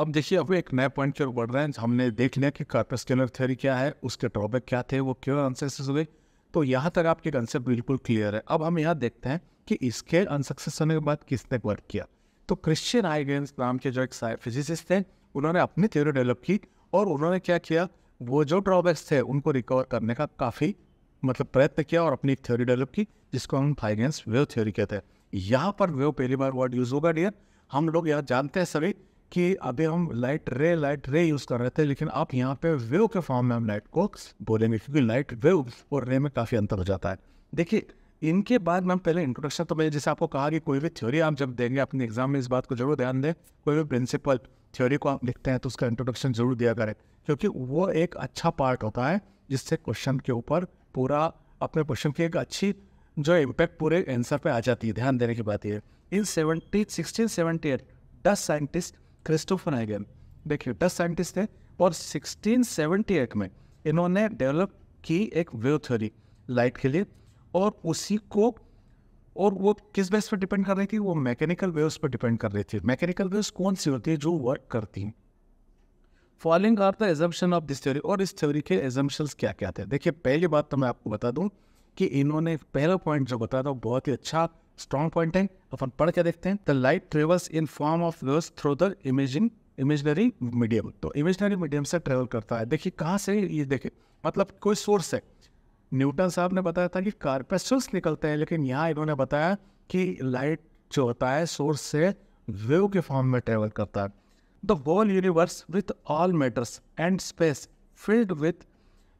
अब देखिए अब एक नए पॉइंट की ओर बढ़ रहे हैं हमने देख लिया कि कार्पस स्केलर थ्योरी क्या है उसके ड्रॉबैक क्या थे वो क्यों अनसक्सेस हुए तो यहाँ तक आपके कंसेप्ट बिल्कुल क्लियर है अब हम यहाँ देखते हैं कि इसके अनसक्सेस होने के बाद किसने वर्क किया तो क्रिश्चियन आइगेंस नाम के जो एक फिजिसिस्ट थे उन्होंने अपनी थ्योरी डेवलप की और उन्होंने क्या किया वो जो ड्रॉबैक्स थे उनको रिकवर करने का काफ़ी मतलब प्रयत्न किया और अपनी थ्योरी डेवलप की जिसको हम फाइगेंस वेव थ्योरी कहते हैं यहाँ पर वेव पहली बार वर्ड यूज़ होगा डियर हम लोग यहाँ जानते हैं सभी कि अभी हम लाइट रे लाइट रे यूज़ कर रहे थे लेकिन आप यहाँ पे वेव के फॉर्म में हम लाइट को बोलेंगे क्योंकि लाइट वेव और रे में काफ़ी अंतर हो जाता है देखिए इनके बाद मैम पहले इंट्रोडक्शन तो मैंने जैसे आपको कहा कि कोई भी थ्योरी आप जब देंगे अपने एग्जाम में इस बात को जरूर ध्यान दें कोई भी प्रिंसिपल थ्योरी को आप लिखते हैं तो उसका इंट्रोडक्शन जरूर दिया करें क्योंकि वो एक अच्छा पार्ट होता है जिससे क्वेश्चन के ऊपर पूरा अपने क्वेश्चन की एक अच्छी जो इम्पैक्ट पूरे आंसर पे आ जाती है ध्यान देने की बात यह in seventy sixteen seventy eight दस साइंटिस्ट क्रिस्टोफर आइगन देखिए टस्ट साइंटिस्ट थे और 1678 में इन्होंने डेवलप की एक वेव थ्योरी लाइट के लिए और उसी को और वो किस बेस पर डिपेंड कर रही थी वो मैकेनिकल वेव्स पर डिपेंड कर रही थी मैकेनिकल वेव्स कौन सी होती है जो वर्क करती हैं following are the assumption of this theory और इस थ्योरी के एजम्पन्स क्या क्या थे देखिए पहली बात तो मैं आपको बता दूँ कि इन्होंने पहला पॉइंट जो बताया था बहुत ही अच्छा स्ट्रॉन्ग पॉइंट है अपन पढ़ के देखते हैं the light travels in form of लर्स through the imaging imaginary medium तो इमेजनरी मीडियम से ट्रेवल करता है देखिए कहाँ से ये देखे मतलब कोई सोर्स है न्यूटन साहब ने बताया था कि कार्पेस्टल्स निकलते हैं लेकिन यहाँ इन्होंने बताया कि लाइट जो होता है सोर्स से वेव के फॉर्म में ट्रेवल करता है the whole universe with all matters and space filled with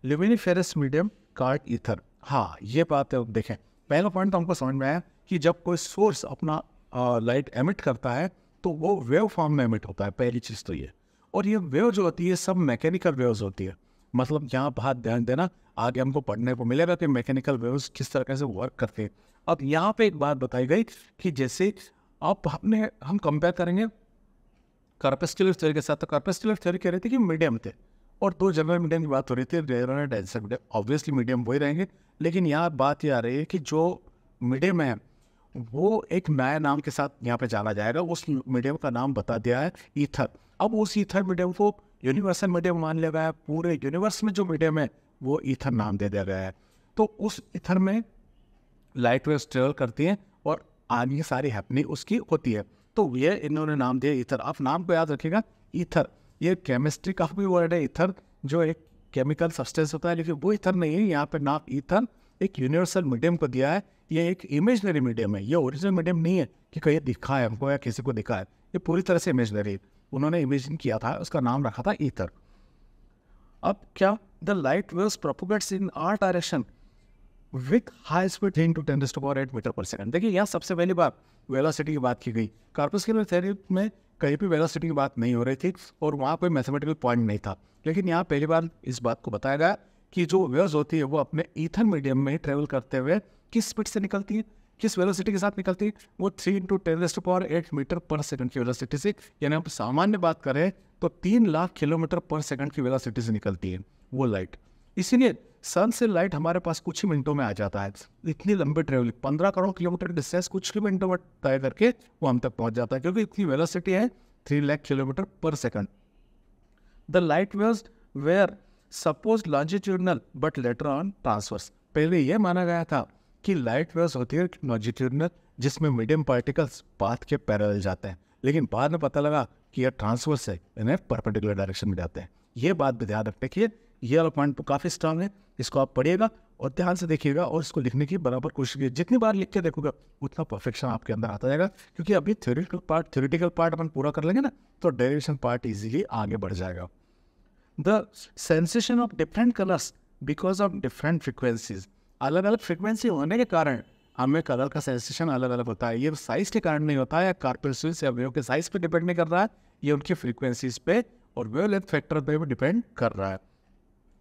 luminiferous medium called ether हाँ ये बात है देखें पहला पॉइंट तो हमको समझ में आया कि जब कोई सोर्स अपना लाइट एमिट करता है तो वो वेव फॉर्म में एमिट होता है पहली चीज़ तो ये और ये वेव जो होती है सब मैकेनिकल वेव्स होती है मतलब यहाँ बात ध्यान देना आगे हमको पढ़ने को मिलेगा कि मैकेनिकल वेव्स किस तरह से वर्क करते हैं अब यहाँ पे एक बात बताई गई कि जैसे आप हमने हम कंपेयर करेंगे कर्पेस्टुलर थ्योरी के साथ तो कर्पेस्टुलर थ्योरी कह रहे थे कि मीडियम थे और दो जनरल मीडियम की बात हो रही थी rare and denser medium obviously medium वही रहेंगे लेकिन यहाँ बात ये आ रही है कि जो मीडियम है वो एक नया नाम के साथ यहाँ पे जाना जाएगा उस मीडियम का नाम बता दिया है ईथर अब उस ईथर मीडियम को यूनिवर्सल मीडियम मान लिया गया है पूरे यूनिवर्स में जो मीडियम है वो ईथर नाम दे दिया गया है तो उस ईथर में लाइट वेव ट्रेवल करती है और आगे सारी हैपनिंग उसकी होती है तो ये इन्होंने नाम दिया ईथर आप नाम को याद रखिएगा ईथर ये केमिस्ट्री का भी वर्ड है इथर जो एक केमिकल सब्सटेंस होता है लेकिन वो इथर नहीं है यहाँ पर नाम इथर एक यूनिवर्सल मीडियम को दिया है ये एक इमेजनरी मीडियम है ये ओरिजिनल मीडियम नहीं है कि कहीं दिखा है हमको या किसी को दिखा है ये पूरी तरह से इमेजनरी उन्होंने इमेजिन किया था उसका नाम रखा था ईथर अब क्या the light waves propagates in all direction with high speed three to ten power eight metre पर सेकंड देखिए यहाँ सबसे पहली बात वेलासिटी की बात की गई कार्पोस्कुलर थेरी में कहीं भी वेलासिटी की बात नहीं हो रही थी और वहाँ कोई मैथमेटिकल पॉइंट नहीं था लेकिन यहाँ पहली बार इस बात को बताया गया कि जो वेव्स होती है वो अपने ईथन मीडियम में ट्रेवल करते हुए किस स्पीड से निकलती है किस वेलोसिटी के साथ निकलती है वो three into ten to power eight metre पर सेकंड की वेलोसिटी से यानी हम सामान्य बात करें तो तीन लाख किलोमीटर पर सेकंड की वेलोसिटी से निकलती है वो लाइट इसीलिए सन से लाइट हमारे पास कुछ ही मिनटों में आ जाता है इतनी लंबी ट्रेवलिंग पंद्रह करोड़ किलोमीटर डिस्टेंस कुछ ही मिनटों में तय करके वो हम तक पहुंच जाता है क्योंकि इतनी वेलोसिटी है थ्री लैख किलोमीटर पर second the light waves were suppose longitudinal but later on transverse पहले यह माना गया था कि लाइट वेव्स होती है लॉन्जिट्यूडनल जिसमें मीडियम पार्टिकल्स पाथ के पैरल जाते हैं लेकिन बाद में पता लगा कि यह ट्रांसवर्स है यानी परपेंडिकुलर डायरेक्शन में जाते हैं ये बात भी ध्यान रखते कि ये वाला पॉइंट काफ़ी स्ट्रांग है इसको आप पढ़िएगा और ध्यान से देखिएगा और इसको लिखने की बराबर कोशिश कीजिए जितनी बार लिख के देखोगे उतना परफेक्शन आपके अंदर आता जाएगा क्योंकि अभी थ्योरेटिकल पार्ट थ्योरेटिकल पार्ट अपन पूरा कर लेंगे ना तो डेरिवेशन पार्ट इजीली आगे बढ़ जाएगा the sensation of different colours because of different frequencies अलग अलग फ्रिक्वेंसी होने के कारण हमें कलर का सेंसेशन अलग अलग होता है ये साइज के कारण नहीं होता है कार्पेस या वेव के साइज पर डिपेंड नहीं कर रहा है ये उनकी फ्रिक्वेंसीज पे और वेव लेंथ फैक्टर पर भी डिपेंड कर रहा है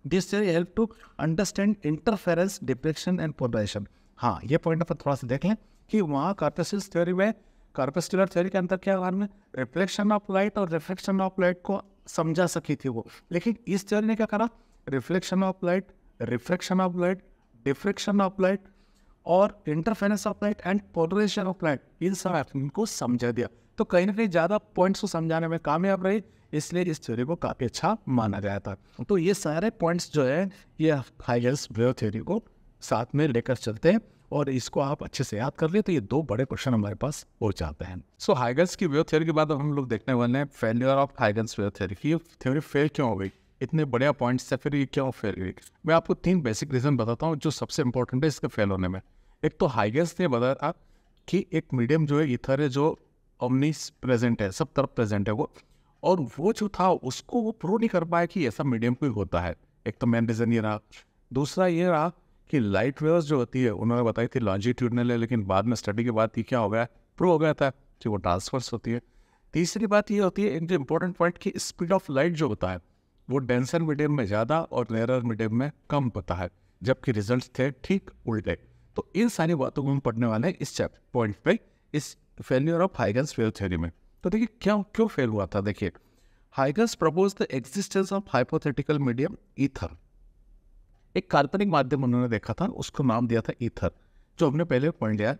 this help to understand interference diffraction and polarisation हाँ ये पॉइंट अपन थोड़ा सा देख लें कि वहाँ कार्पेसिल्स थ्योरी में कार्पेस्टिलर थ्योरी के अंदर क्या में रिफ्लेक्शन ऑफ लाइट और रिफ्लेक्शन ऑफ लाइट को समझा सकी थी वो लेकिन इस थ्योरी ने क्या करा reflection of light reflection of light diffraction of light और interference of light and polarisation of light इन सब इनको समझा दिया तो कहीं ना कहीं ज़्यादा पॉइंट्स को समझाने में कामयाब रही इसलिए इस थ्योरी को काफ़ी अच्छा माना गया था तो ये सारे पॉइंट्स जो है ये हाइगल्स ब्रेव थ्योरी को साथ में लेकर चलते हैं और इसको आप अच्छे से याद कर लिए तो ये दो बड़े क्वेश्चन हमारे पास हो जाते हैं सो so, हाइगल्स की वेव थ्योरी के बाद हम लोग देखने वाले हैं फेल्यूर ऑफ हाइगल्स वेव थ्योरी की थ्योरी फेल क्यों हो गई इतने बढ़िया पॉइंट्स से फिर ये क्यों फेल हुई मैं आपको तीन बेसिक रीज़न बताता हूँ जो सबसे इंपॉर्टेंट है इसके फेल होने में एक तो हाइगल्स ने बताया था कि एक मीडियम जो है इथर है जो ओमनिस प्रेजेंट है सब तरफ प्रेजेंट है वो और वो जो था उसको वो प्रो नहीं कर पाया कि ऐसा मीडियम कोई होता है एक तो मेन रीज़न ये रहा दूसरा ये रहा कि लाइट वेवर्स जो होती है उन्होंने बताई थी लॉन्जिट्यूडनल है लेकिन बाद में स्टडी के बाद ये क्या हो गया प्रो हो गया था कि वो ट्रांसफर्स होती है तीसरी बात ये होती है एक इम्पोर्टेंट पॉइंट की स्पीड ऑफ लाइट जो होता है वो डेंसर मीडियम में ज़्यादा और रेयर मीडियम में कम होता है जबकि रिजल्ट थे ठीक उल्टे तो इन सारी बातों को हम पढ़ने वाले हैं इस चैप्टर पॉइंट पे इस failure of Huygens wave theory में तो देखिए क्यों क्यों फेल हुआ था देखिए Huygens propose the existence of hypothetical medium ether एक काल्पनिक माध्यम उन्होंने देखा था उसको नाम दिया था ईथर जो हमने पहले पढ़ लिया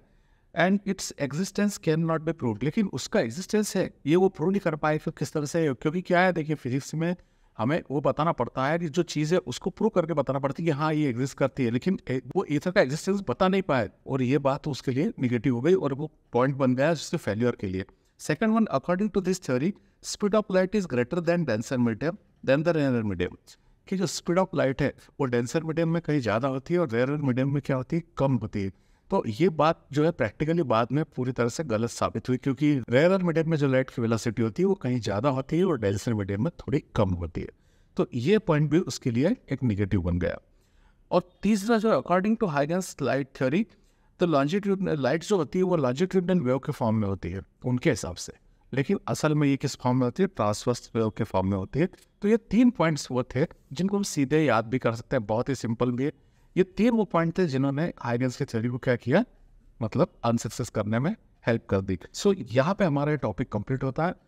and its existence can not be prove लेकिन उसका एग्जिस्टेंस है ये वो प्रूव नहीं कर पाए फिर किस तरह से क्योंकि क्या है देखिए फिजिक्स में हमें वो बताना पड़ता है कि जो चीज़ है उसको प्रूव करके बताना पड़ती है कि हाँ ये एग्जिस्ट करती है लेकिन वो एथर का एग्जिस्टेंस बता नहीं पाए और ये बात तो उसके लिए निगेटिव हो गई और वो पॉइंट बन गया जिसके फेल्यूर के लिए second one according to this theory speed of light is greater than denser medium than the rare medium कि जो स्पीड ऑफ लाइट है वो डेंसर मीडियम में कहीं ज़्यादा होती है और रेयर मीडियम में क्या होती है कम होती है तो ये बात जो है प्रैक्टिकली बाद में पूरी तरह से गलत साबित हुई क्योंकि रेयर और मीडियम में जो लाइट की वेलोसिटी होती है वो कहीं ज़्यादा होती है और डेल्सर मीडियम में थोड़ी कम होती है तो ये पॉइंट भी उसके लिए एक निगेटिव बन गया और तीसरा जो according to Huygens light theory तो लॉन्जिट्यूडनल लाइट जो होती है वो लॉन्जिट्यूडनल वेव के फॉर्म में होती है उनके हिसाब से लेकिन असल में ये किस फॉर्म में होती है ट्रांसवर्स वेव के फॉर्म में होती है तो ये तीन पॉइंट्स वो थे जिनको हम सीधे याद भी कर सकते हैं बहुत ही सिंपल भी है ये तीन वो पॉइंट थे जिन्होंने आइडियंस के थ्योरी को क्या किया मतलब अनसक्सेस करने में हेल्प कर दी सो so, यहाँ पे हमारा टॉपिक कंप्लीट होता है